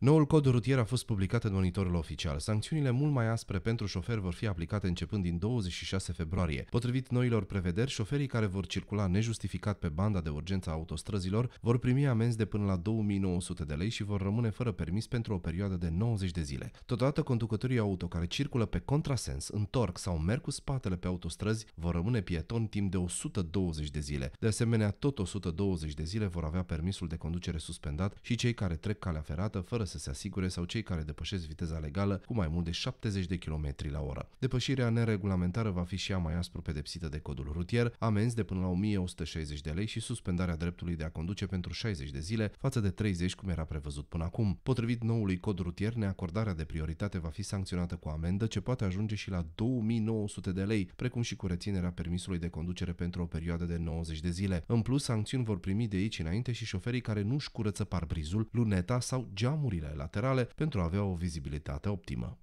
Noul cod rutier a fost publicat în monitorul oficial. Sancțiunile mult mai aspre pentru șoferi vor fi aplicate începând din 26 februarie. Potrivit noilor prevederi, șoferii care vor circula nejustificat pe banda de urgență a autostrăzilor vor primi amenzi de până la 2900 de lei și vor rămâne fără permis pentru o perioadă de 90 de zile. Totodată, conducătorii auto care circulă pe contrasens, întorc sau merg cu spatele pe autostrăzi vor rămâne pietoni timp de 120 de zile. De asemenea, tot 120 de zile vor avea permisul de conducere suspendat și cei care trec calea ferată fără să se asigure sau cei care depășesc viteza legală cu mai mult de 70 de km la oră. Depășirea neregulamentară va fi și ea mai aspru pedepsită de codul rutier, amenzi de până la 1160 de lei și suspendarea dreptului de a conduce pentru 60 de zile față de 30 cum era prevăzut până acum. Potrivit noului cod rutier, neacordarea de prioritate va fi sancționată cu amendă ce poate ajunge și la 2900 de lei, precum și cu reținerea permisului de conducere pentru o perioadă de 90 de zile. În plus, sancțiuni vor primi de aici înainte și șoferii care nu-și curăță parbrizul, luneta sau geamurile căile laterale pentru a avea o vizibilitate optimă.